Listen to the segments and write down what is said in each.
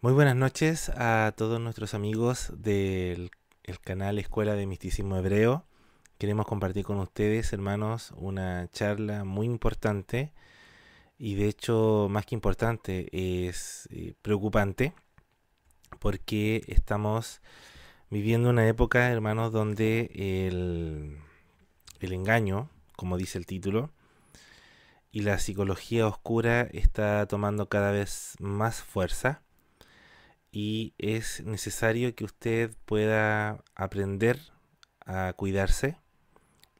Muy buenas noches a todos nuestros amigos del canal Escuela de Misticismo Hebreo. Queremos compartir con ustedes, hermanos, una charla muy importante y de hecho más que importante es eh, preocupante porque estamos viviendo una época, hermanos, donde el, el engaño, como dice el título, y la psicología oscura está tomando cada vez más fuerza y es necesario que usted pueda aprender a cuidarse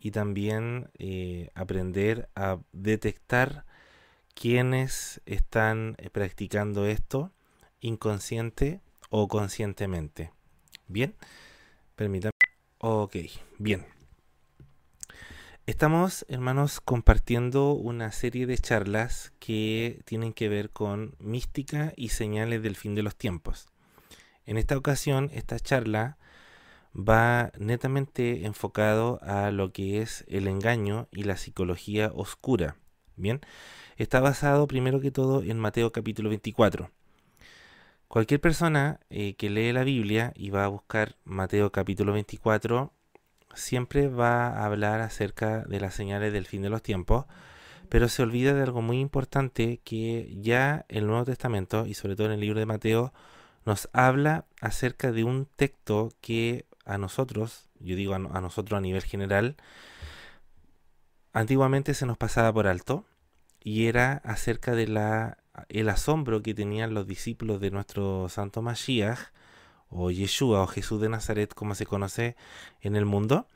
y también eh, aprender a detectar quienes están eh, practicando esto inconsciente o conscientemente. Bien, permítame. Ok, bien. Estamos, hermanos, compartiendo una serie de charlas que tienen que ver con mística y señales del fin de los tiempos. En esta ocasión, esta charla va netamente enfocado a lo que es el engaño y la psicología oscura. Bien, está basado primero que todo en Mateo capítulo 24. Cualquier persona eh, que lee la Biblia y va a buscar Mateo capítulo 24 siempre va a hablar acerca de las señales del fin de los tiempos, pero se olvida de algo muy importante que ya el Nuevo Testamento y sobre todo en el libro de Mateo nos habla acerca de un texto que a nosotros, yo digo a, nosotros a nivel general, antiguamente se nos pasaba por alto y era acerca de la el asombro que tenían los discípulos de nuestro santo Mashiach o Yeshua o Jesús de Nazaret como se conoce en el mundo,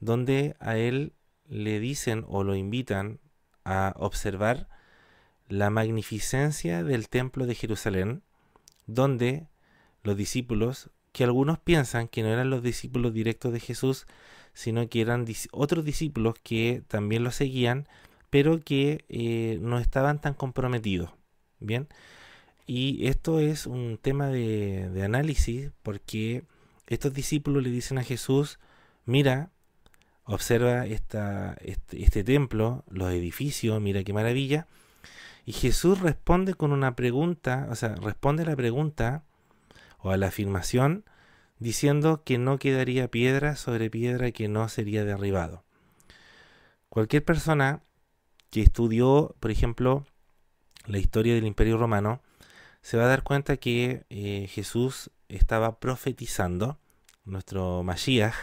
donde a él le dicen o lo invitan a observar la magnificencia del templo de Jerusalén, donde los discípulos, que algunos piensan que no eran los discípulos directos de Jesús, sino que eran otros discípulos que también lo seguían, pero que eh, no estaban tan comprometidos. Bien, y esto es un tema de, análisis porque estos discípulos le dicen a Jesús, mira, observa esta, este, este, templo, los edificios, mira qué maravilla. Y Jesús responde con una pregunta, o sea, responde a la pregunta o a la afirmación diciendo que no quedaría piedra sobre piedra que no sería derribado. Cualquier persona que estudió, por ejemplo, la historia del Imperio Romano, se va a dar cuenta que eh, Jesús estaba profetizando, nuestro Masías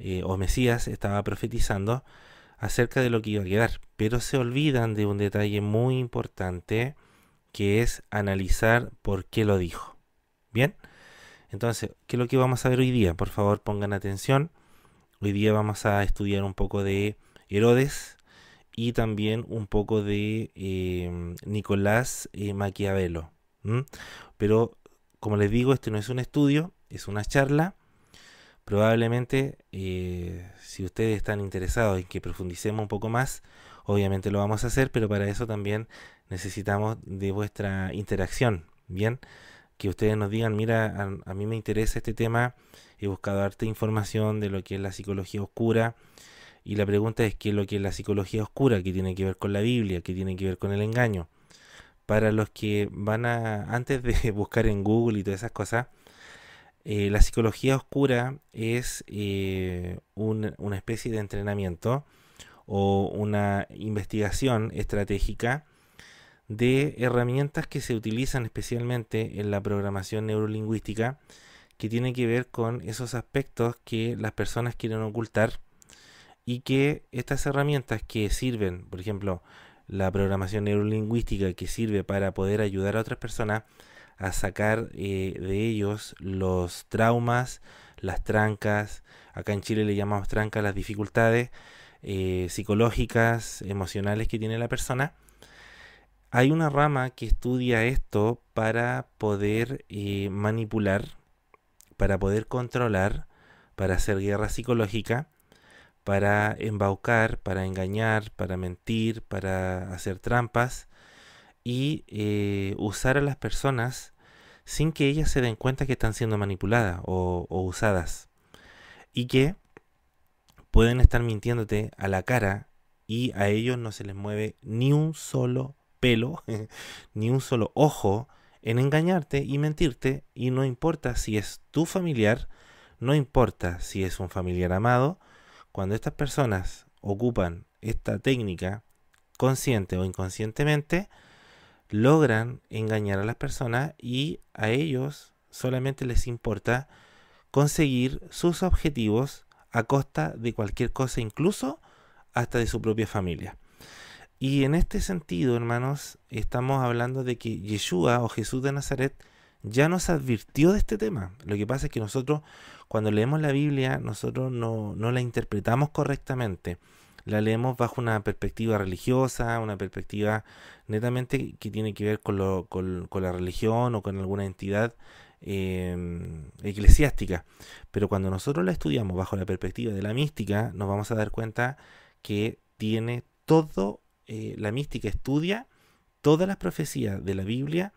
eh, o Mesías estaba profetizando acerca de lo que iba a quedar, pero se olvidan de un detalle muy importante que es analizar por qué lo dijo. Bien, entonces, ¿qué es lo que vamos a ver hoy día? Por favor, pongan atención. Hoy día vamos a estudiar un poco de Herodes y también un poco de eh, Nicolás Nicolás Maquiavelo. Pero, como les digo, este no es un estudio, es una charla. Probablemente, eh, si ustedes están interesados en que profundicemos un poco más, obviamente lo vamos a hacer, pero para eso también necesitamos de vuestra interacción. Bien, que ustedes nos digan, mira, a, mí me interesa este tema, he buscado darte información de lo que es la psicología oscura. Y la pregunta es qué es lo que es la psicología oscura, qué tiene que ver con la Biblia, qué tiene que ver con el engaño para los que van a, antes de buscar en Google y todas esas cosas, eh, la psicología oscura es eh, una especie de entrenamiento o una investigación estratégica de herramientas que se utilizan especialmente en la programación neurolingüística que tiene que ver con esos aspectos que las personas quieren ocultar y que estas herramientas que sirven, por ejemplo, la programación neurolingüística que sirve para poder ayudar a otras personas a sacar eh, de ellos los traumas, las trancas, acá en Chile le llamamos trancas las dificultades eh, psicológicas, emocionales que tiene la persona. Hay una rama que estudia esto para poder eh, manipular, para poder controlar, para hacer guerra psicológica para embaucar, para engañar, para mentir, para hacer trampas y eh, usar a las personas sin que ellas se den cuenta que están siendo manipuladas o, o usadas y que pueden estar mintiéndote a la cara y a ellos no se les mueve ni un solo pelo, ni un solo ojo en engañarte y mentirte y no importa si es tu familiar, no importa si es un familiar amado, cuando estas personas ocupan esta técnica, consciente o inconscientemente, logran engañar a las personas y a ellos solamente les importa conseguir sus objetivos a costa de cualquier cosa, incluso hasta de su propia familia. Y en este sentido, hermanos, estamos hablando de que Yeshua o Jesús de Nazaret ya nos advirtió de este tema. Lo que pasa es que nosotros, cuando leemos la Biblia, nosotros no, la interpretamos correctamente. La leemos bajo una perspectiva religiosa, una perspectiva netamente que tiene que ver con, lo, con, la religión o con alguna entidad em, eclesiástica. Pero cuando nosotros la estudiamos bajo la perspectiva de la mística, nos vamos a dar cuenta que tiene todo, eh, la mística estudia todas las profecías de la Biblia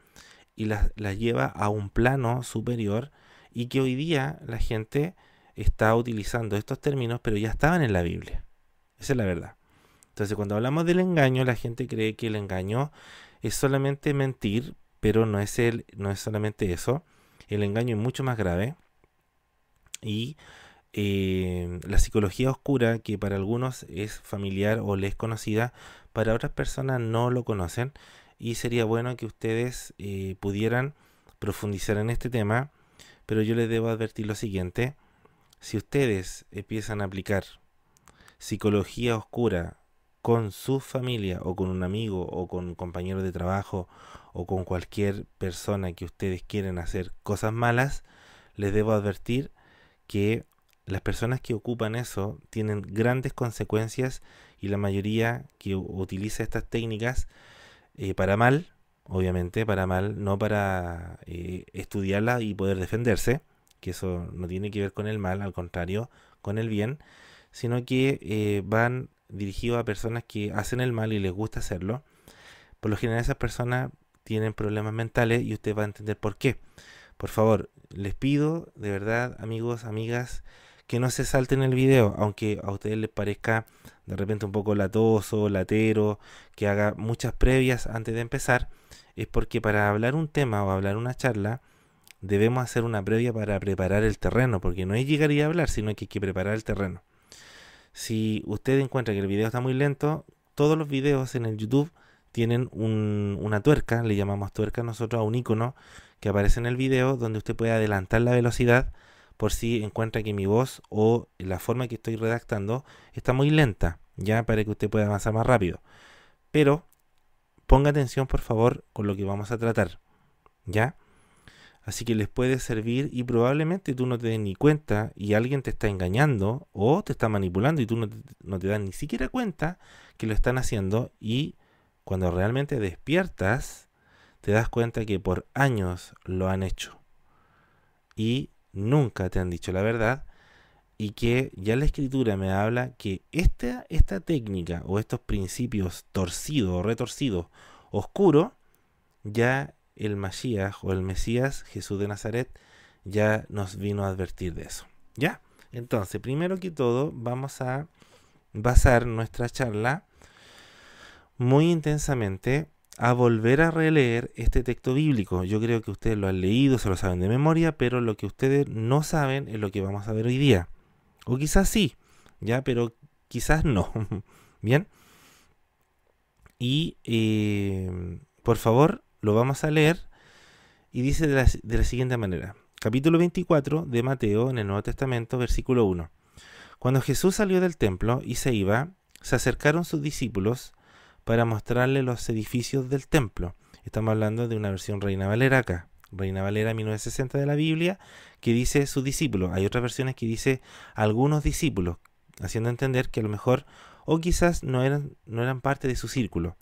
y las lleva a un plano superior y que hoy día la gente está utilizando estos términos, pero ya estaban en la Biblia. Esa es la verdad. Entonces, cuando hablamos del engaño, la gente cree que el engaño es solamente mentir, pero no es, el, no es solamente eso. El engaño es mucho más grave. Y eh, la psicología oscura, que para algunos es familiar o les conocida, para otras personas no lo conocen, y sería bueno que ustedes eh, pudieran profundizar en este tema, pero yo les debo advertir lo siguiente, si ustedes empiezan a aplicar psicología oscura con su familia o con un amigo o con un compañero de trabajo o con cualquier persona que ustedes quieren hacer cosas malas, les debo advertir que las personas que ocupan eso tienen grandes consecuencias y la mayoría que utiliza estas técnicas eh, para mal, obviamente, para mal, no para eh, estudiarla y poder defenderse, que eso no tiene que ver con el mal, al contrario, con el bien, sino que eh, van dirigidos a personas que hacen el mal y les gusta hacerlo. Por lo general esas personas tienen problemas mentales y usted va a entender por qué. Por favor, les pido, de verdad, amigos, amigas, que no se salte en el video, aunque a ustedes les parezca de repente un poco latoso, latero, que haga muchas previas antes de empezar, es porque para hablar un tema o hablar una charla, debemos hacer una previa para preparar el terreno, porque no es llegar y hablar, sino que hay que preparar el terreno. Si usted encuentra que el video está muy lento, todos los videos en el YouTube tienen una tuerca, le llamamos tuerca nosotros a un icono que aparece en el video donde usted puede adelantar la velocidad por si encuentra que mi voz o la forma que estoy redactando está muy lenta, ya para que usted pueda avanzar más rápido. Pero ponga atención por favor con lo que vamos a tratar, ¿ya? Así que les puede servir y probablemente tú no te des ni cuenta y alguien te está engañando o te está manipulando y tú no te, no te das ni siquiera cuenta que lo están haciendo y cuando realmente despiertas te das cuenta que por años lo han hecho. Y nunca te han dicho la verdad y que ya la escritura me habla que esta, esta técnica o estos principios torcidos, retorcidos, oscuros, ya el Masías o el Mesías Jesús de Nazaret ya nos vino a advertir de eso. ¿Ya? Entonces, primero que todo, vamos a basar nuestra charla muy intensamente a volver a releer este texto bíblico. Yo creo que ustedes lo han leído, se lo saben de memoria, pero lo que ustedes no saben es lo que vamos a ver hoy día. O quizás sí, ya, pero quizás no. Bien. Y em, por favor, lo vamos a leer. Y dice de la, de la siguiente manera. Capítulo 24 de Mateo en el Nuevo Testamento, versículo 1. Cuando Jesús salió del templo y se iba, se acercaron sus discípulos para mostrarle los edificios del templo. Estamos hablando de una versión Reina Valera acá. Reina Valera 1960 de la Biblia, que dice sus discípulos. Hay otras versiones que dice algunos discípulos, haciendo entender que a lo mejor o quizás no eran, no eran parte de su círculo,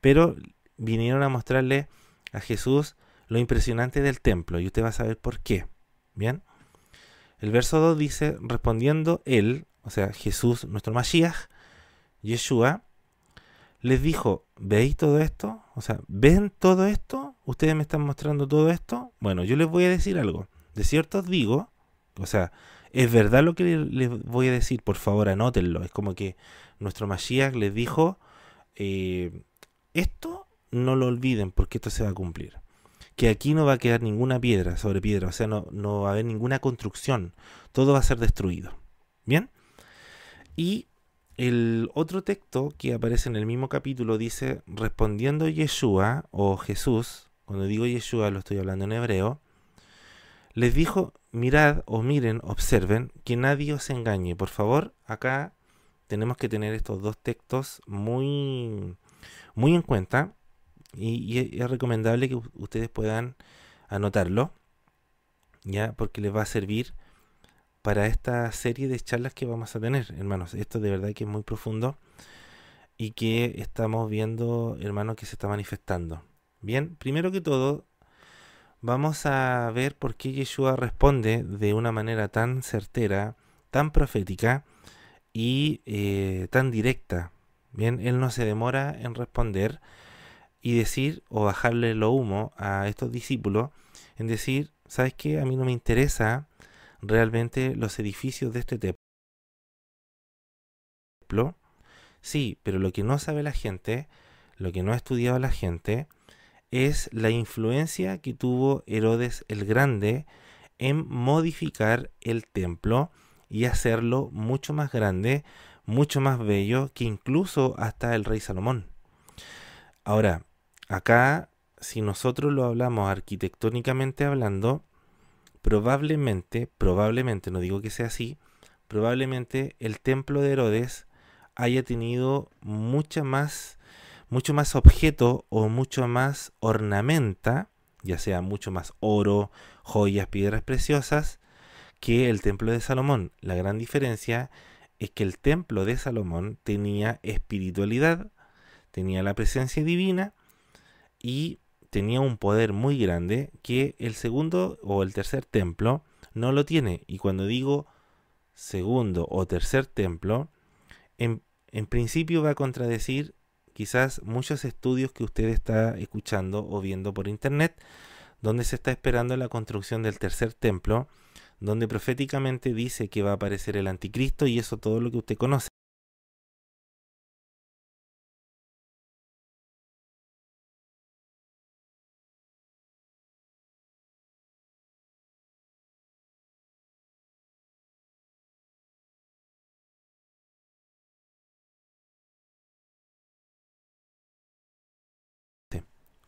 pero vinieron a mostrarle a Jesús lo impresionante del templo y usted va a saber por qué. ¿Bien? El verso 2 dice, respondiendo él, o sea, Jesús, nuestro Mashiach, Yeshua, les dijo, ¿veis todo esto? O sea, ¿ven todo esto? ¿Ustedes me están mostrando todo esto? Bueno, yo les voy a decir algo. De cierto os digo, o sea, es verdad lo que les voy a decir, por favor anótenlo. Es como que nuestro Mashiach les dijo, eh, esto no lo olviden porque esto se va a cumplir. Que aquí no va a quedar ninguna piedra sobre piedra, o sea, no, no va a haber ninguna construcción. Todo va a ser destruido. ¿Bien? Y el otro texto que aparece en el mismo capítulo dice, respondiendo Yeshua o Jesús, cuando digo Yeshua lo estoy hablando en hebreo, les dijo, mirad o miren, observen, que nadie os engañe. Por favor, acá tenemos que tener estos dos textos muy, muy en cuenta y, es recomendable que ustedes puedan anotarlo, ¿ya? porque les va a servir para esta serie de charlas que vamos a tener, hermanos. Esto de verdad que es muy profundo y que estamos viendo, hermanos, que se está manifestando. Bien, primero que todo, vamos a ver por qué Yeshua responde de una manera tan certera, tan profética y eh, tan directa. Bien, él no se demora en responder y decir o bajarle lo humo a estos discípulos en decir, ¿sabes qué? A mí no me interesa realmente los edificios de este templo. Sí, pero lo que no sabe la gente, lo que no ha estudiado la gente, es la influencia que tuvo Herodes el Grande en modificar el templo y hacerlo mucho más grande, mucho más bello que incluso hasta el rey Salomón. Ahora, acá, si nosotros lo hablamos arquitectónicamente hablando, probablemente, probablemente, no digo que sea así, probablemente el templo de Herodes haya tenido mucha más, mucho más objeto o mucho más ornamenta, ya sea mucho más oro, joyas, piedras preciosas, que el templo de Salomón. La gran diferencia es que el templo de Salomón tenía espiritualidad, tenía la presencia divina y tenía un poder muy grande que el segundo o el tercer templo no lo tiene. Y cuando digo segundo o tercer templo, en, en principio va a contradecir quizás muchos estudios que usted está escuchando o viendo por internet, donde se está esperando la construcción del tercer templo, donde proféticamente dice que va a aparecer el anticristo y eso todo lo que usted conoce.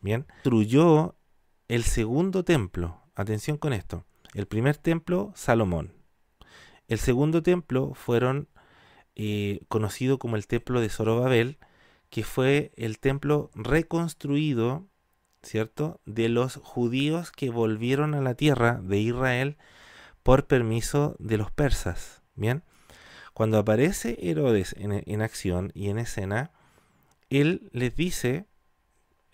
Bien, construyó el segundo templo. Atención con esto. El primer templo, Salomón. El segundo templo fueron conocidos eh, conocido como el templo de Zorobabel, que fue el templo reconstruido, ¿cierto?, de los judíos que volvieron a la tierra de Israel por permiso de los persas. Bien, cuando aparece Herodes en acción y en escena, él les dice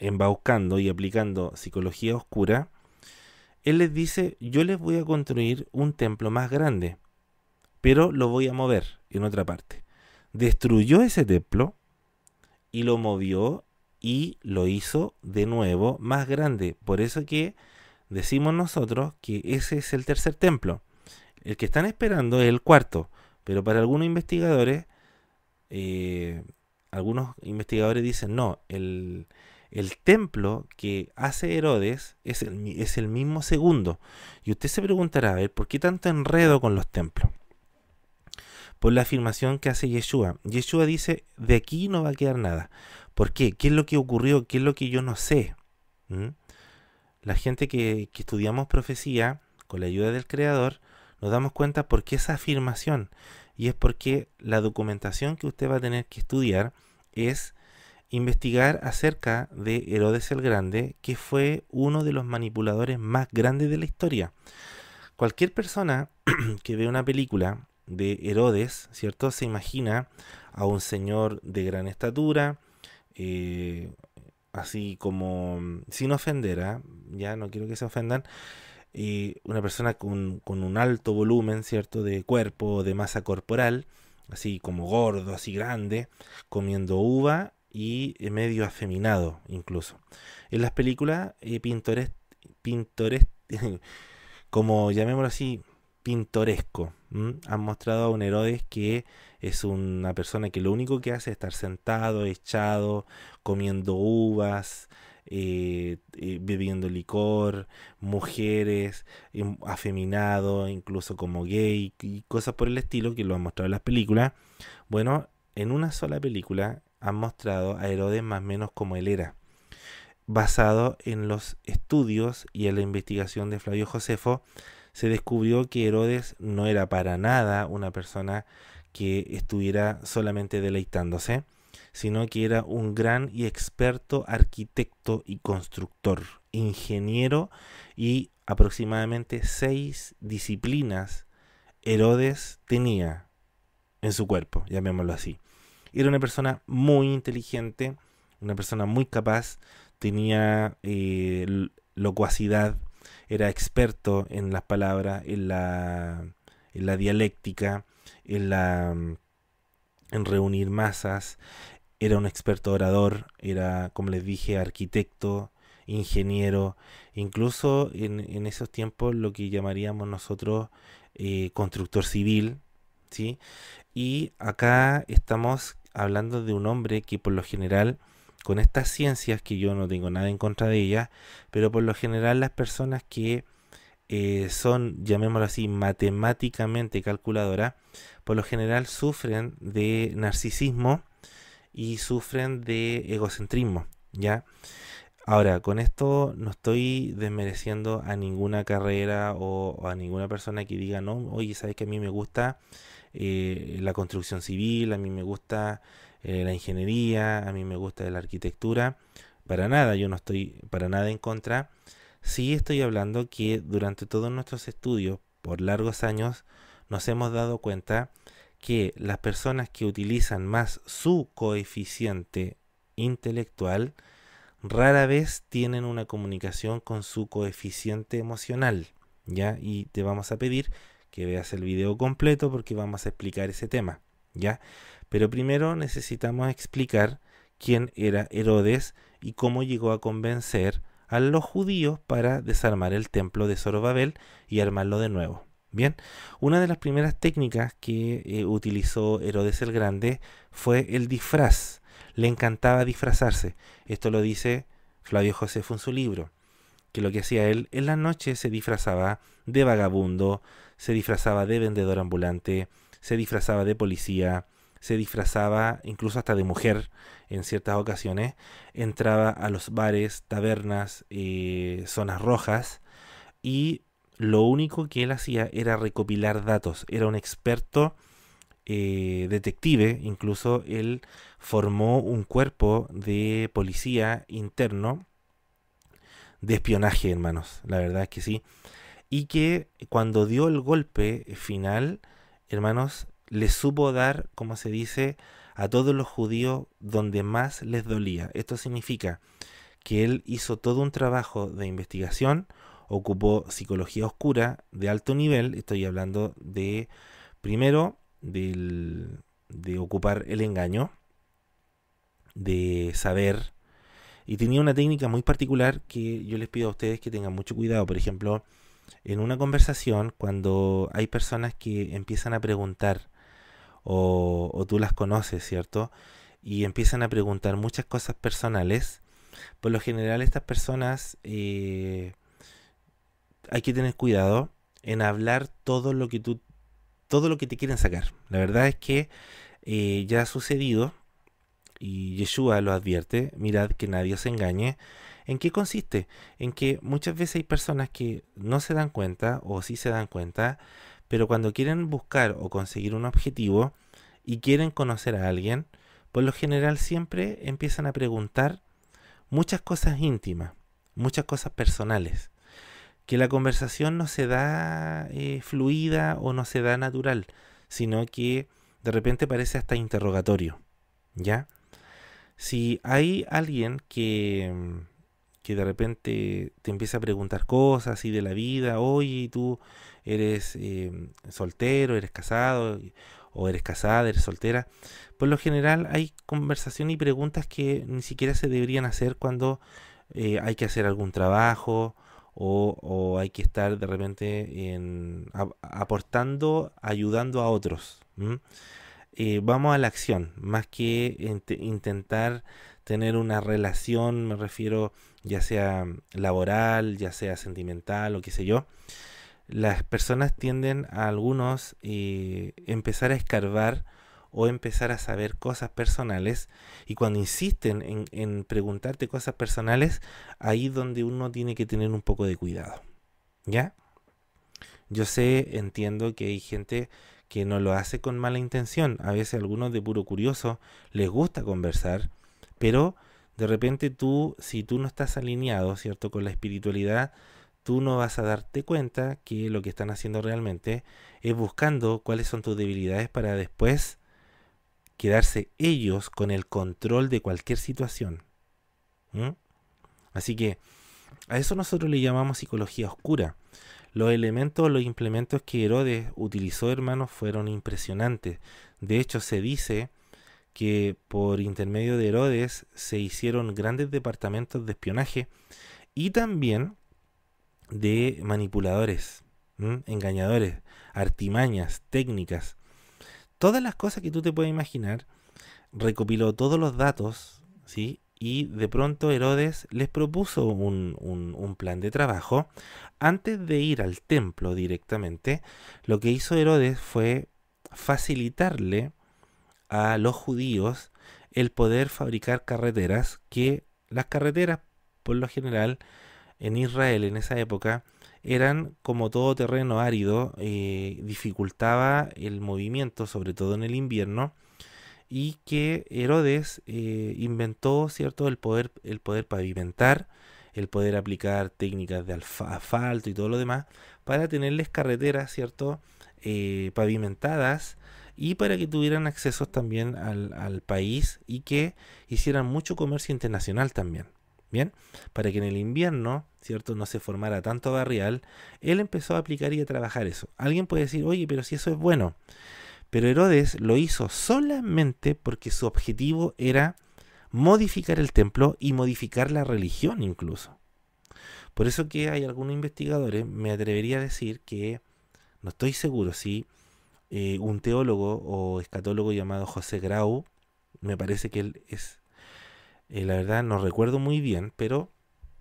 embaucando y aplicando psicología oscura, él les dice, yo les voy a construir un templo más grande, pero lo voy a mover en otra parte. Destruyó ese templo y lo movió y lo hizo de nuevo más grande. Por eso que decimos nosotros que ese es el tercer templo. El que están esperando es el cuarto, pero para algunos investigadores, eh, algunos investigadores dicen, no, el, el templo que hace Herodes es el, mismo segundo. Y usted se preguntará, a ver, ¿por qué tanto enredo con los templos? por la afirmación que hace Yeshua. Yeshua dice, de aquí no va a quedar nada. ¿Por qué? ¿Qué es lo que ocurrió? ¿Qué es lo que yo no sé? ¿Mm? La gente que, que, estudiamos profecía, con la ayuda del Creador, nos damos cuenta por qué esa afirmación. Y es porque la documentación que usted va a tener que estudiar es investigar acerca de Herodes el Grande, que fue uno de los manipuladores más grandes de la historia. Cualquier persona que ve una película de Herodes, ¿cierto? Se imagina a un señor de gran estatura, eh, así como mm, sin ofender, ¿ah? ya no quiero que se ofendan, una persona con, un alto volumen, ¿cierto? De cuerpo, de masa corporal, así como gordo, así grande, comiendo uva y medio afeminado incluso. En las películas eh, pintores, pintores como llamémoslo así, pintoresco. Han mostrado a un Herodes que es una persona que lo único que hace es estar sentado, echado, comiendo uvas, eh, eh, bebiendo licor, mujeres, em, afeminado, incluso como gay y cosas por el estilo que lo han mostrado en las películas. Bueno, en una sola película han mostrado a Herodes más o menos como él era, basado en los estudios y en la investigación de Flavio Josefo, se descubrió que Herodes no era para nada una persona que estuviera solamente deleitándose, sino que era un gran y experto arquitecto y constructor, ingeniero y aproximadamente seis disciplinas Herodes tenía en su cuerpo, llamémoslo así. Era una persona muy inteligente, una persona muy capaz, tenía eh, locuacidad, era experto en las palabras, en la, en la dialéctica, en, la, mm, en reunir masas, era un experto orador, era, como les dije, arquitecto, ingeniero, incluso en, esos tiempos lo que llamaríamos nosotros eh, constructor civil, ¿sí? Y acá estamos hablando de un hombre que por lo general, con estas ciencias, que yo no tengo nada en contra de ellas, pero por lo general las personas que eh, son, llamémoslo así, matemáticamente calculadoras, por lo general sufren de narcisismo y sufren de egocentrismo, ¿ya? Ahora, con esto no estoy desmereciendo a ninguna carrera o, a ninguna persona que diga, no, oye, sabes que a mí me gusta eh, la construcción civil, a mí me gusta eh, la ingeniería, a mí me gusta la arquitectura. Para nada, yo no estoy para nada en contra. Sí estoy hablando que durante todos nuestros estudios, por largos años, nos hemos dado cuenta que las personas que utilizan más su coeficiente intelectual rara vez tienen una comunicación con su coeficiente emocional, ¿ya? Y te vamos a pedir que veas el video completo porque vamos a explicar ese tema, ¿ya? Pero primero necesitamos explicar quién era Herodes y cómo llegó a convencer a los judíos para desarmar el templo de Zorobabel y armarlo de nuevo. Bien, una de las primeras técnicas que eh, utilizó Herodes el Grande fue el disfraz. Le encantaba disfrazarse. Esto lo dice Flavio Josefo en su libro que lo que hacía él en la noche se disfrazaba de vagabundo, se disfrazaba de vendedor ambulante, se disfrazaba de policía, se disfrazaba incluso hasta de mujer en ciertas ocasiones, entraba a los bares, tabernas, y eh, zonas rojas y lo único que él hacía era recopilar datos, era un experto eh, detective, incluso él formó un cuerpo de policía interno de espionaje, hermanos. La verdad es que sí. Y que cuando dio el golpe final, hermanos, le supo dar, como se dice, a todos los judíos donde más les dolía. Esto significa que él hizo todo un trabajo de investigación, ocupó psicología oscura de alto nivel, estoy hablando de, primero, de ocupar el engaño, de saber y tenía una técnica muy particular que yo les pido a ustedes que tengan mucho cuidado. Por ejemplo, en una conversación, cuando hay personas que empiezan a preguntar, o, tú las conoces, ¿cierto? Y empiezan a preguntar muchas cosas personales, por lo general estas personas eh, hay que tener cuidado en hablar todo lo que tú, todo lo que te quieren sacar. La verdad es que eh, ya ha sucedido y Yeshua lo advierte, mirad que nadie se engañe. ¿En qué consiste? En que muchas veces hay personas que no se dan cuenta o sí se dan cuenta, pero cuando quieren buscar o conseguir un objetivo y quieren conocer a alguien, por lo general siempre empiezan a preguntar muchas cosas íntimas, muchas cosas personales, que la conversación no se da eh, fluida o no se da natural, sino que de repente parece hasta interrogatorio, ¿ya? si hay alguien que, mm, que de repente te empieza a preguntar cosas y de la vida, oye, tú eres eh, soltero, eres casado, o eres casada, eres soltera, por lo general hay conversación y preguntas que ni siquiera se deberían hacer cuando eh, hay que hacer algún trabajo o, hay que estar de repente en, aportando, ayudando a otros. Eh, vamos a la acción, más que intentar tener una relación, me refiero ya sea laboral, ya sea sentimental o qué sé yo, las personas tienden a algunos eh, empezar a escarbar o empezar a saber cosas personales y cuando insisten en, en preguntarte cosas personales, ahí es donde uno tiene que tener un poco de cuidado, ¿ya? Yo sé, entiendo que hay gente que no lo hace con mala intención. A veces a algunos de puro curioso les gusta conversar, pero de repente tú, si tú no estás alineado, ¿cierto?, con la espiritualidad, tú no vas a darte cuenta que lo que están haciendo realmente es buscando cuáles son tus debilidades para después quedarse ellos con el control de cualquier situación. Así que a eso nosotros le llamamos psicología oscura. Los elementos, los implementos que Herodes utilizó, hermanos, fueron impresionantes. De hecho, se dice que por intermedio de Herodes se hicieron grandes departamentos de espionaje y también de manipuladores, engañadores, artimañas, técnicas. Todas las cosas que tú te puedes imaginar, recopiló todos los datos ¿sí? y de pronto Herodes les propuso un, plan de trabajo. Antes de ir al templo directamente, lo que hizo Herodes fue facilitarle a los judíos el poder fabricar carreteras, que las carreteras, por lo general, en Israel en esa época, eran como todo terreno árido, eh, dificultaba el movimiento, sobre todo en el invierno, y que Herodes eh, inventó ¿cierto? El, poder, el poder pavimentar, el poder aplicar técnicas de asfalto y todo lo demás para tenerles carreteras ¿cierto? Eh, pavimentadas y para que tuvieran accesos también al, al, país y que hicieran mucho comercio internacional también. Bien, para que en el invierno, ¿cierto? No se formara tanto barrial, él empezó a aplicar y a trabajar eso. Alguien puede decir, oye, pero si eso es bueno. Pero Herodes lo hizo solamente porque su objetivo era modificar el templo y modificar la religión incluso. Por eso que hay algunos investigadores, me atrevería a decir que, no estoy seguro si eh, un teólogo o escatólogo llamado José Grau, me parece que él es, eh, la verdad no recuerdo muy bien, pero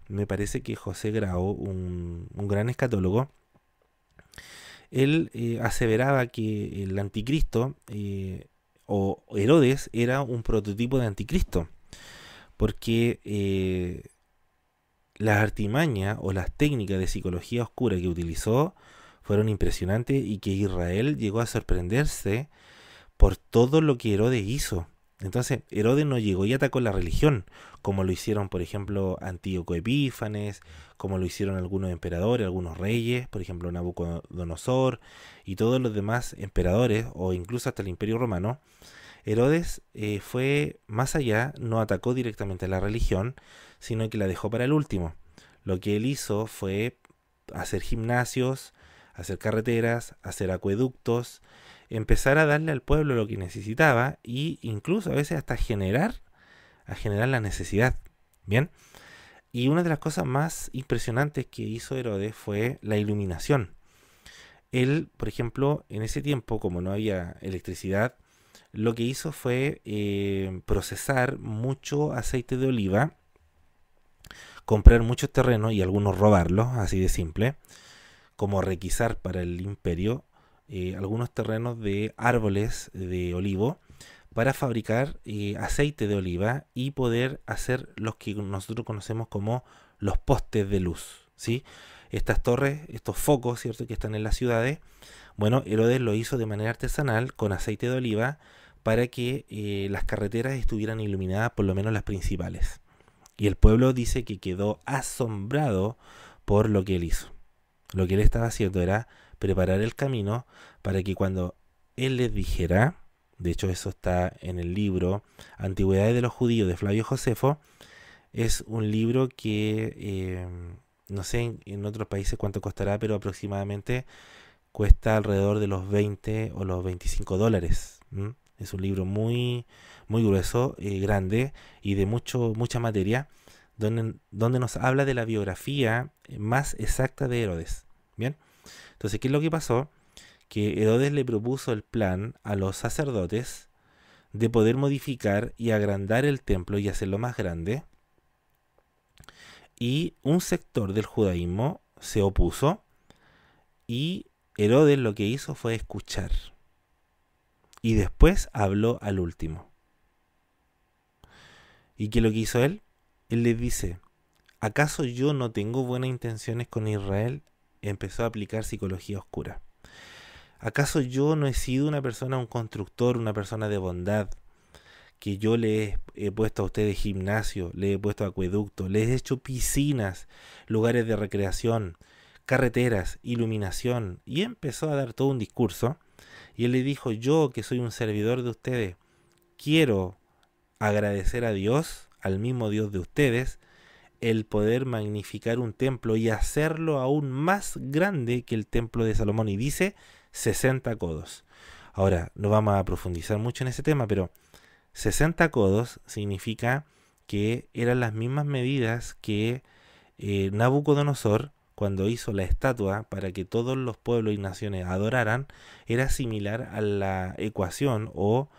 me parece que José Grau, un gran escatólogo, él eh, aseveraba que el anticristo eh, o Herodes era un prototipo de anticristo, porque eh, las artimañas o las técnicas de psicología oscura que utilizó fueron impresionantes y que Israel llegó a sorprenderse por todo lo que Herodes hizo. Entonces, Herodes no llegó y atacó la religión, como lo hicieron, por ejemplo, Antíoco Epífanes, como lo hicieron algunos emperadores, algunos reyes, por ejemplo, Nabucodonosor y todos los demás emperadores, o incluso hasta el Imperio Romano. Herodes eh, fue más allá, no atacó directamente a la religión, sino que la dejó para el último. Lo que él hizo fue hacer gimnasios, hacer carreteras, hacer acueductos, empezar a darle al pueblo lo que necesitaba e incluso a veces hasta generar, a generar la necesidad. Bien. Y una de las cosas más impresionantes que hizo Herodes fue la iluminación. Él, por ejemplo, en ese tiempo, como no había electricidad, lo que hizo fue eh, procesar mucho aceite de oliva, comprar muchos terrenos y algunos robarlos, así de simple, como requisar para el imperio, eh, algunos terrenos de árboles de olivo para fabricar eh, aceite de oliva y poder hacer los que nosotros conocemos como los postes de luz. ¿sí? Estas torres, estos focos ¿cierto? que están en las ciudades, bueno, Herodes lo hizo de manera artesanal con aceite de oliva para que eh, las carreteras estuvieran iluminadas, por lo menos las principales. Y el pueblo dice que quedó asombrado por lo que él hizo. Lo que él estaba haciendo era preparar el camino para que cuando él les dijera, de hecho eso está en el libro Antigüedades de los Judíos de Flavio Josefo, es un libro que em, no sé en, otros países cuánto costará, pero aproximadamente cuesta alrededor de los 20 o los 25 dólares. Es un libro muy, muy grueso, y eh, grande y de mucho, mucha materia, donde, donde nos habla de la biografía eh, más exacta de Herodes. Bien entonces, ¿qué es lo que pasó? Que Herodes le propuso el plan a los sacerdotes de poder modificar y agrandar el templo y hacerlo más grande. Y un sector del judaísmo se opuso y Herodes lo que hizo fue escuchar. Y después habló al último. ¿Y qué lo que hizo él? Él les dice, ¿acaso yo no tengo buenas intenciones con Israel? empezó a aplicar psicología oscura. ¿Acaso yo no he sido una persona, un constructor, una persona de bondad? Que yo le he puesto a ustedes gimnasio, le he puesto acueducto, le he hecho piscinas, lugares de recreación, carreteras, iluminación. Y empezó a dar todo un discurso. Y él le dijo, yo que soy un servidor de ustedes, quiero agradecer a Dios, al mismo Dios de ustedes, el poder magnificar un templo y hacerlo aún más grande que el templo de Salomón. Y dice 60 codos. Ahora, no vamos a profundizar mucho en ese tema, pero 60 codos significa que eran las mismas medidas que eh, Nabucodonosor, cuando hizo la estatua para que todos los pueblos y naciones adoraran, era similar a la ecuación o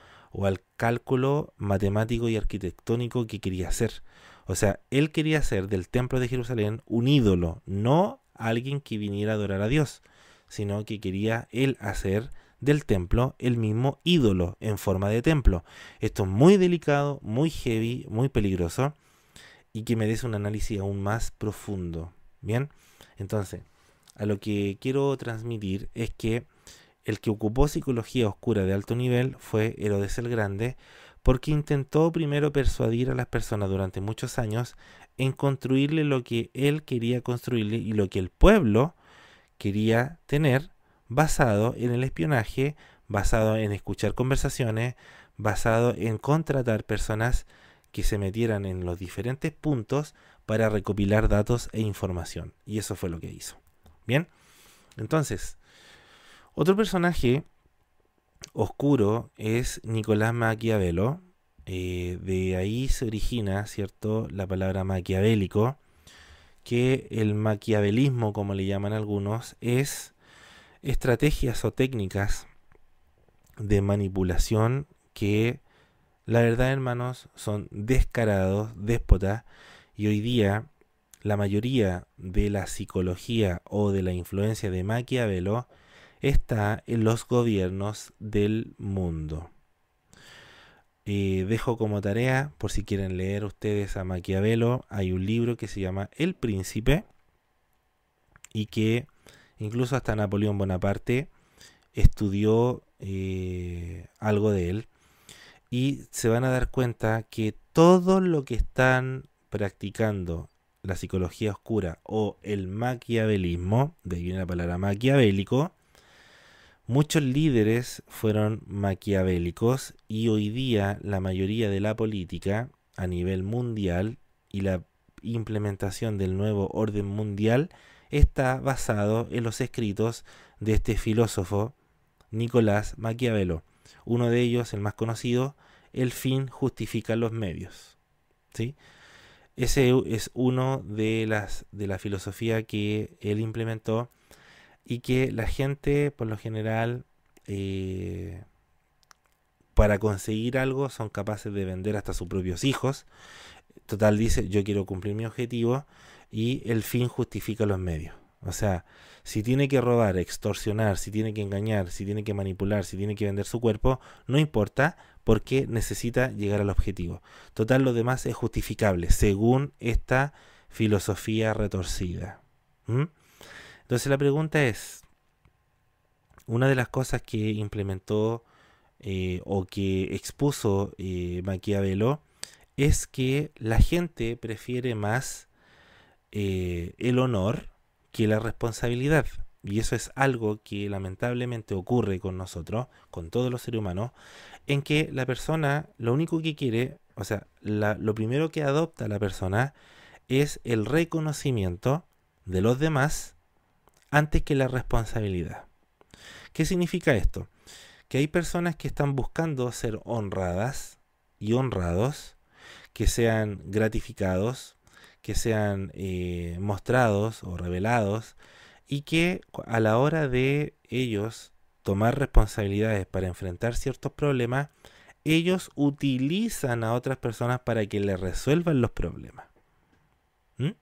al cálculo matemático y arquitectónico que quería hacer. O sea, él quería hacer del templo de Jerusalén un ídolo, no alguien que viniera a adorar a Dios, sino que quería él hacer del templo el mismo ídolo en forma de templo. Esto es muy delicado, muy heavy, muy peligroso y que merece un análisis aún más profundo. Bien, entonces, a lo que quiero transmitir es que el que ocupó psicología oscura de alto nivel fue Herodes el Grande, porque intentó primero persuadir a las personas durante muchos años en construirle lo que él quería construirle y lo que el pueblo quería tener basado en el espionaje, basado en escuchar conversaciones, basado en contratar personas que se metieran en los diferentes puntos para recopilar datos e información. Y eso fue lo que hizo. Bien, entonces, otro personaje oscuro es Nicolás Maquiavelo. Eh, de ahí se origina, ¿cierto?, la palabra maquiavélico, que el maquiavelismo, como le llaman algunos, es estrategias o técnicas de manipulación que, la verdad, hermanos, son descarados, déspotas, y hoy día la mayoría de la psicología o de la influencia de Maquiavelo está en los gobiernos del mundo. Eh, dejo como tarea, por si quieren leer ustedes a Maquiavelo, hay un libro que se llama El Príncipe y que incluso hasta Napoleón Bonaparte estudió eh, algo de él y se van a dar cuenta que todo lo que están practicando la psicología oscura o el maquiavelismo, de ahí viene la palabra maquiavélico, Muchos líderes fueron maquiavélicos y hoy día la mayoría de la política a nivel mundial y la implementación del nuevo orden mundial está basado en los escritos de este filósofo Nicolás Maquiavelo. Uno de ellos, el más conocido, El fin justifica los medios. ¿Sí? Ese es uno de las de la filosofía que él implementó y que la gente por lo general eh, para conseguir algo son capaces de vender hasta sus propios hijos. Total dice, yo quiero cumplir mi objetivo y el fin justifica los medios. O sea, si tiene que robar, extorsionar, si tiene que engañar, si tiene que manipular, si tiene que vender su cuerpo, no importa porque necesita llegar al objetivo. Total, lo demás es justificable según esta filosofía retorcida. ¿Mm? Entonces la pregunta es, una de las cosas que implementó eh, o que expuso eh, Maquiavelo es que la gente prefiere más eh, el honor que la responsabilidad. Y eso es algo que lamentablemente ocurre con nosotros, con todos los seres humanos, en que la persona lo único que quiere, o sea, lo primero que adopta la persona es el reconocimiento de los demás antes que la responsabilidad. ¿Qué significa esto? Que hay personas que están buscando ser honradas y honrados, que sean gratificados, que sean eh, mostrados o revelados y que a la hora de ellos tomar responsabilidades para enfrentar ciertos problemas, ellos utilizan a otras personas para que les resuelvan los problemas. ¿Mm?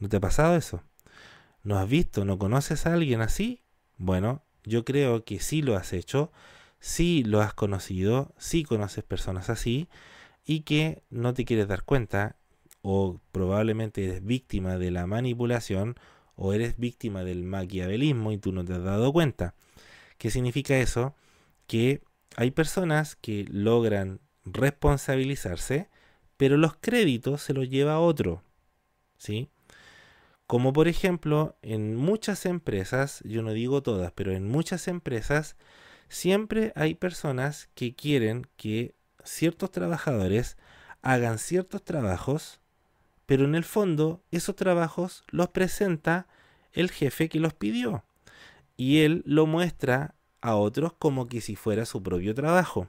¿No te ha pasado eso? ¿No has visto, no conoces a alguien así? Bueno, yo creo que sí lo has hecho, sí lo has conocido, sí conoces personas así y que no te quieres dar cuenta o probablemente eres víctima de la manipulación o eres víctima del maquiavelismo y tú no te has dado cuenta. ¿Qué significa eso? Que hay personas que logran responsabilizarse, pero los créditos se los lleva otro. ¿Sí? Como por ejemplo, en muchas empresas, yo no digo todas, pero en muchas empresas, siempre hay personas que quieren que ciertos trabajadores hagan ciertos trabajos, pero en el fondo esos trabajos los presenta el jefe que los pidió y él lo muestra a otros como que si fuera su propio trabajo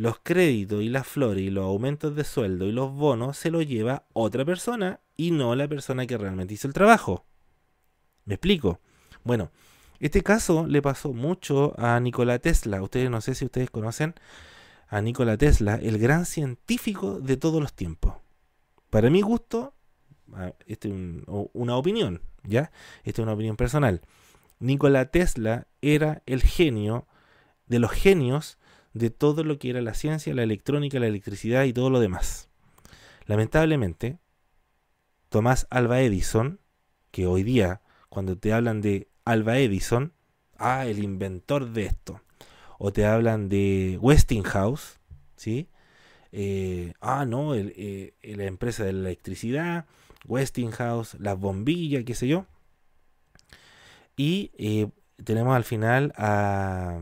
los créditos y las flores y los aumentos de sueldo y los bonos se los lleva otra persona y no la persona que realmente hizo el trabajo. ¿Me explico? Bueno, este caso le pasó mucho a Nikola Tesla. Ustedes no sé si ustedes conocen a Nikola Tesla, el gran científico de todos los tiempos. Para mi gusto, este es una opinión, ¿ya? Esta es una opinión personal. Nikola Tesla era el genio de los genios de todo lo que era la ciencia, la electrónica, la electricidad y todo lo demás. Lamentablemente, Tomás Alba Edison, que hoy día, cuando te hablan de Alba Edison, ah, el inventor de esto, o te hablan de Westinghouse, ¿sí? Eh, ah, no, eh, la empresa de la electricidad, Westinghouse, las bombillas, qué sé yo. Y eh, tenemos al final a,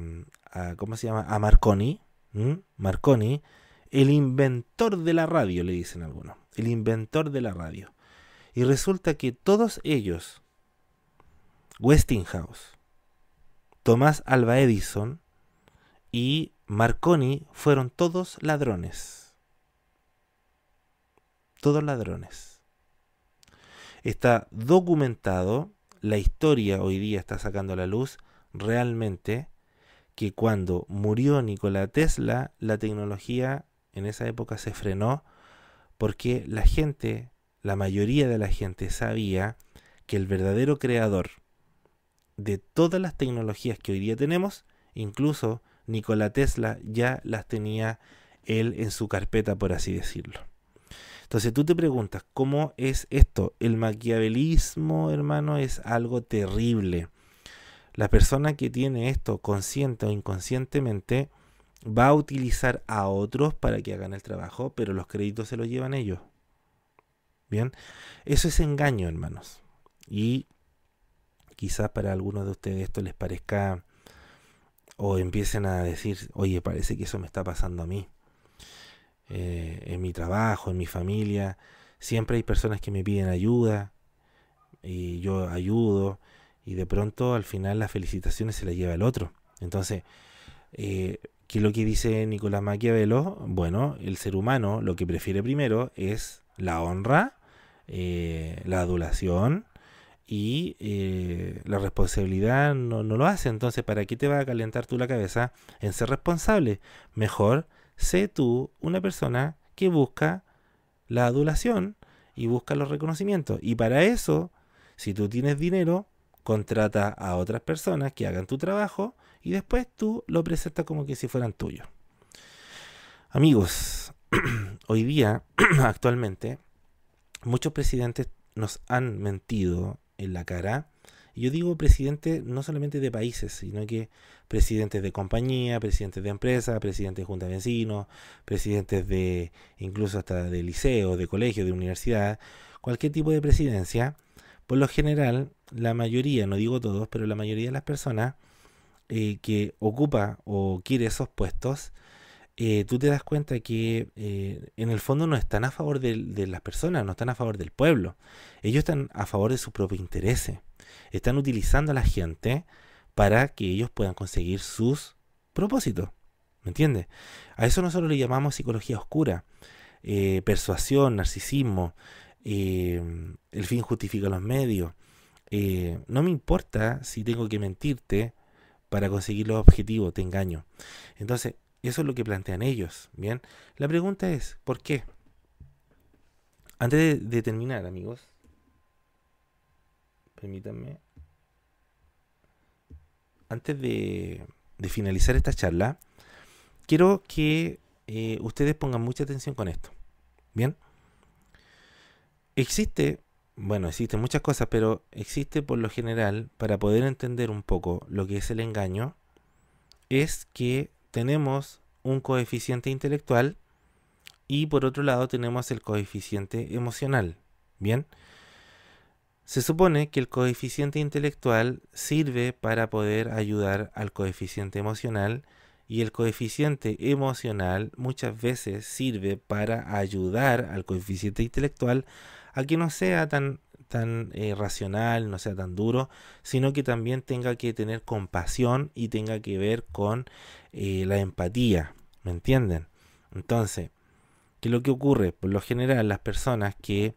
¿cómo se llama? A Marconi, Marconi, el inventor de la radio, le dicen algunos, el inventor de la radio. Y resulta que todos ellos, Westinghouse, Tomás Alba Edison y Marconi fueron todos ladrones. Todos ladrones. Está documentado, la historia hoy día está sacando la luz realmente que cuando murió Nikola Tesla, la tecnología en esa época se frenó porque la gente, la mayoría de la gente sabía que el verdadero creador de todas las tecnologías que hoy día tenemos, incluso Nikola Tesla ya las tenía él en su carpeta, por así decirlo. Entonces tú te preguntas, ¿cómo es esto? El maquiavelismo, hermano, es algo terrible. La persona que tiene esto consciente o inconscientemente va a utilizar a otros para que hagan el trabajo, pero los créditos se los llevan ellos. Bien, eso es engaño, hermanos. Y quizás para algunos de ustedes esto les parezca o empiecen a decir, oye, parece que eso me está pasando a mí. Eh, en mi trabajo, en mi familia, siempre hay personas que me piden ayuda y yo ayudo y de pronto al final las felicitaciones se las lleva el otro. Entonces, eh, ¿qué es lo que dice Nicolás Maquiavelo? Bueno, el ser humano lo que prefiere primero es la honra, eh, la adulación y eh, la responsabilidad no, no, lo hace. Entonces, ¿para qué te va a calentar tú la cabeza en ser responsable? Mejor sé tú una persona que busca la adulación y busca los reconocimientos. Y para eso, si tú tienes dinero, contrata a otras personas que hagan tu trabajo y después tú lo presentas como que si fueran tuyos. Amigos, hoy día, actualmente, muchos presidentes nos han mentido en la cara. Yo digo presidente no solamente de países, sino que presidentes de compañía, presidentes de empresas, presidentes de junta de vecinos, presidentes de incluso hasta de liceo, de colegio, de universidad, cualquier tipo de presidencia por lo general, la mayoría, no digo todos, pero la mayoría de las personas eh, que ocupa o quiere esos puestos, eh, tú te das cuenta que eh, en el fondo no están a favor de, de, las personas, no están a favor del pueblo. Ellos están a favor de sus propios intereses. Están utilizando a la gente para que ellos puedan conseguir sus propósitos. ¿Me entiendes? A eso nosotros le llamamos psicología oscura, persuasión, narcisismo. Eh, el fin justifica los medios. Eh, no me importa si tengo que mentirte para conseguir los objetivos, te engaño. Entonces, eso es lo que plantean ellos, ¿bien? La pregunta es, ¿por qué? Antes de, terminar, amigos, permítanme, antes de, finalizar esta charla, quiero que eh, ustedes pongan mucha atención con esto, ¿bien? Existe, bueno, existen muchas cosas, pero existe por lo general, para poder entender un poco lo que es el engaño, es que tenemos un coeficiente intelectual y por otro lado tenemos el coeficiente emocional. Bien, se supone que el coeficiente intelectual sirve para poder ayudar al coeficiente emocional y el coeficiente emocional muchas veces sirve para ayudar al coeficiente intelectual a que no sea tan, tan eh, racional, no sea tan duro, sino que también tenga que tener compasión y tenga que ver con eh, la empatía, ¿me entienden? Entonces, ¿qué es lo que ocurre? Por lo general, las personas que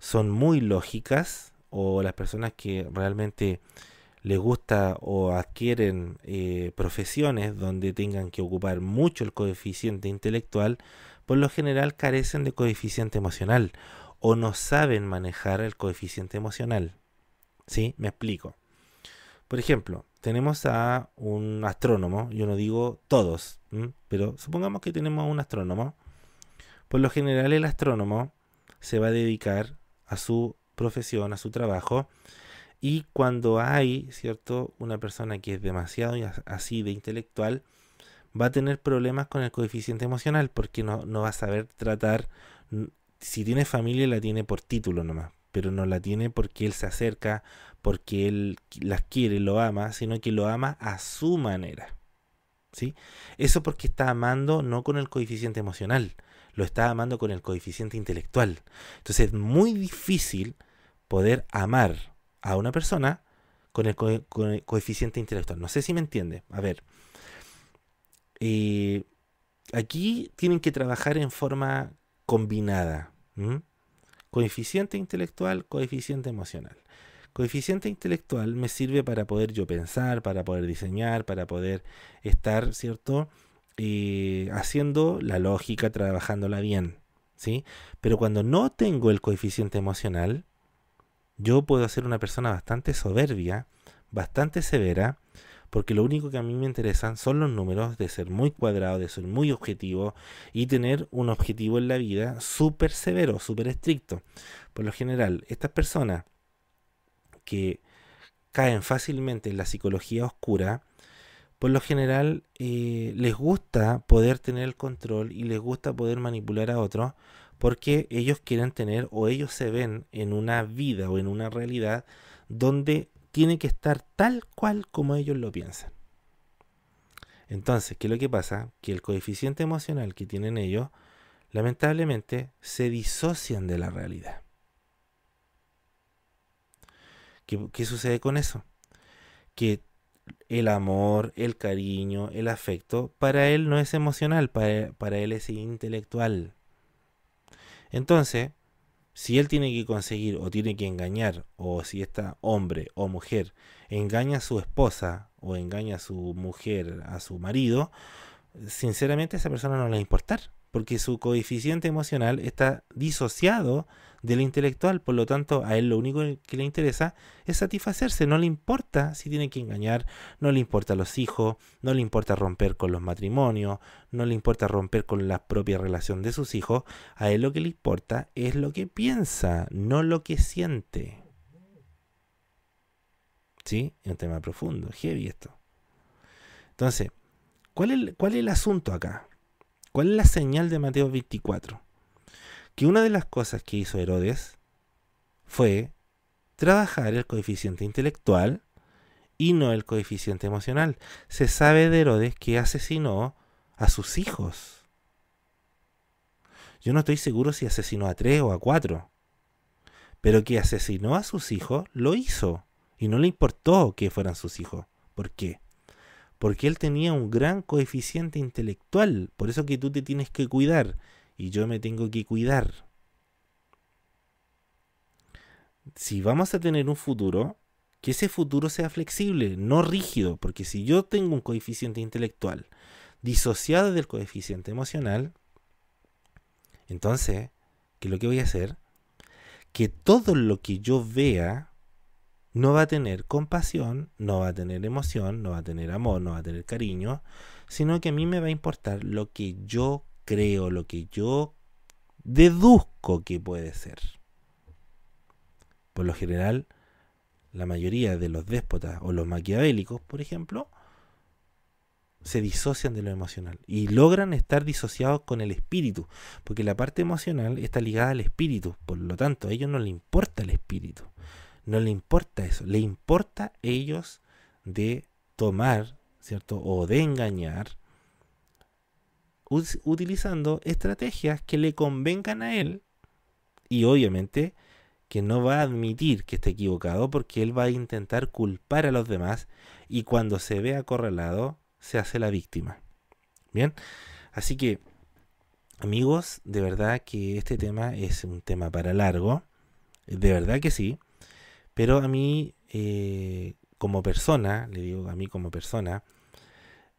son muy lógicas o las personas que realmente les gusta o adquieren eh, profesiones donde tengan que ocupar mucho el coeficiente intelectual, por lo general carecen de coeficiente emocional o no saben manejar el coeficiente emocional. ¿Sí? Me explico. Por ejemplo, tenemos a un astrónomo, yo no digo todos, pero supongamos que tenemos a un astrónomo. Por lo general el astrónomo se va a dedicar a su profesión, a su trabajo, y cuando hay, ¿cierto?, una persona que es demasiado así de intelectual, va a tener problemas con el coeficiente emocional porque no, no va a saber tratar si tiene familia la tiene por título nomás, pero no la tiene porque él se acerca, porque él las quiere, lo ama, sino que lo ama a su manera. ¿Sí? Eso porque está amando no con el coeficiente emocional, lo está amando con el coeficiente intelectual. Entonces es muy difícil poder amar a una persona con el, coeficiente intelectual. No sé si me entiende. A ver. Eh, aquí tienen que trabajar en forma combinada. Coeficiente intelectual, coeficiente emocional. Coeficiente intelectual me sirve para poder yo pensar, para poder diseñar, para poder estar, ¿cierto? Eh, haciendo la lógica, trabajándola bien, ¿sí? Pero cuando no tengo el coeficiente emocional, yo puedo ser una persona bastante soberbia, bastante severa, porque lo único que a mí me interesan son los números, de ser muy cuadrado, de ser muy objetivo y tener un objetivo en la vida súper severo, súper estricto. Por lo general, estas personas que caen fácilmente en la psicología oscura, por lo general eh, les gusta poder tener el control y les gusta poder manipular a otros porque ellos quieren tener o ellos se ven en una vida o en una realidad donde tiene que estar tal cual como ellos lo piensan. Entonces, ¿qué es lo que pasa? Que el coeficiente emocional que tienen ellos, lamentablemente, se disocian de la realidad. ¿Qué, sucede con eso? Que el amor, el cariño, el afecto, para él no es emocional, para, para él es intelectual. Entonces, si él tiene que conseguir o tiene que engañar, o si esta hombre o mujer engaña a su esposa o engaña a su mujer, a su marido, sinceramente esa persona no le va a importar porque su coeficiente emocional está disociado del intelectual, por lo tanto a él lo único que le interesa es satisfacerse, no le importa si tiene que engañar, no le importa a los hijos, no le importa romper con los matrimonios, no le importa romper con la propia relación de sus hijos, a él lo que le importa es lo que piensa, no lo que siente. ¿Sí? Es un tema profundo, heavy esto. Entonces, ¿cuál cuál es el asunto acá? ¿Cuál es la señal de Mateo 24? Que una de las cosas que hizo Herodes fue trabajar el coeficiente intelectual y no el coeficiente emocional. Se sabe de Herodes que asesinó a sus hijos. Yo no estoy seguro si asesinó a tres o a cuatro, pero que asesinó a sus hijos lo hizo y no le importó que fueran sus hijos. ¿Por qué? porque él tenía un gran coeficiente intelectual, por eso que tú te tienes que cuidar y yo me tengo que cuidar. Si vamos a tener un futuro, que ese futuro sea flexible, no rígido, porque si yo tengo un coeficiente intelectual disociado del coeficiente emocional, entonces, ¿qué es lo que voy a hacer? Que todo lo que yo vea no va a tener compasión, no va a tener emoción, no va a tener amor, no va a tener cariño, sino que a mí me va a importar lo que yo creo, lo que yo deduzco que puede ser. Por lo general, la mayoría de los déspotas o los maquiavélicos, por ejemplo, se disocian de lo emocional y logran estar disociados con el espíritu, porque la parte emocional está ligada al espíritu, por lo tanto a ellos no les importa el espíritu no le importa eso, le importa a ellos de tomar, ¿cierto? O de engañar utilizando estrategias que le convengan a él y obviamente que no va a admitir que esté equivocado porque él va a intentar culpar a los demás y cuando se ve acorralado se hace la víctima. Bien, así que amigos, de verdad que este tema es un tema para largo, de verdad que sí, pero a mí, eh, como persona, le digo a mí como persona,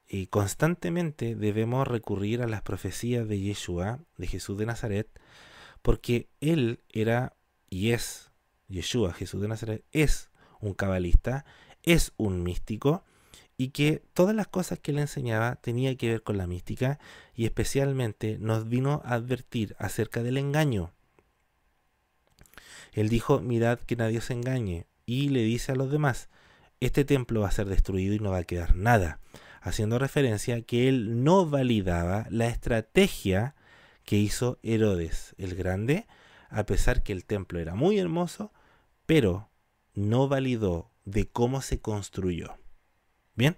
eh, constantemente debemos recurrir a las profecías de Yeshua, de Jesús de Nazaret, porque él era y es, Yeshua, Jesús de Nazaret, es un cabalista, es un místico, y que todas las cosas que él enseñaba tenía que ver con la mística, y especialmente nos vino a advertir acerca del engaño, él dijo, mirad que nadie se engañe, y le dice a los demás, este templo va a ser destruido y no va a quedar nada, haciendo referencia que él no validaba la estrategia que hizo Herodes el Grande, a pesar que el templo era muy hermoso, pero no validó de cómo se construyó. Bien,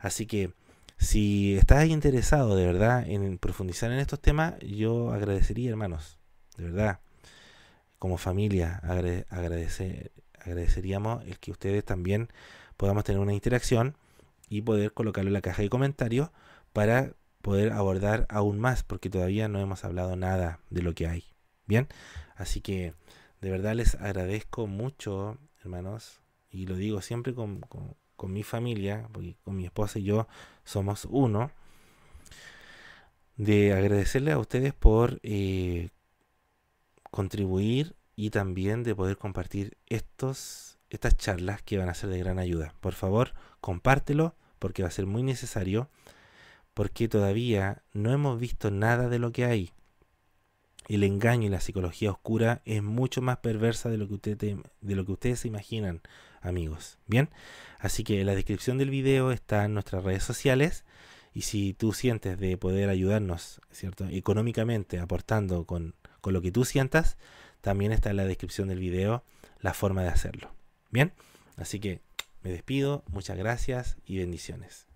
así que si estás interesado de verdad en profundizar en estos temas, yo agradecería, hermanos, de verdad, como familia agradeceríamos el que ustedes también podamos tener una interacción y poder colocarlo en la caja de comentarios para poder abordar aún más, porque todavía no hemos hablado nada de lo que hay. Bien, así que de verdad les agradezco mucho, hermanos, y lo digo siempre con, mi familia, porque con mi esposa y yo somos uno de agradecerle a ustedes por eh, contribuir y también de poder compartir estos, estas charlas que van a ser de gran ayuda. Por favor, compártelo porque va a ser muy necesario porque todavía no hemos visto nada de lo que hay. El engaño y la psicología oscura es mucho más perversa de lo que, de lo que ustedes se imaginan, amigos. Bien, así que en la descripción del video están nuestras redes sociales. Y si tú sientes de poder ayudarnos, ¿cierto? Económicamente, aportando con con lo que tú sientas, también está en la descripción del video la forma de hacerlo. Bien, así que me despido, muchas gracias y bendiciones.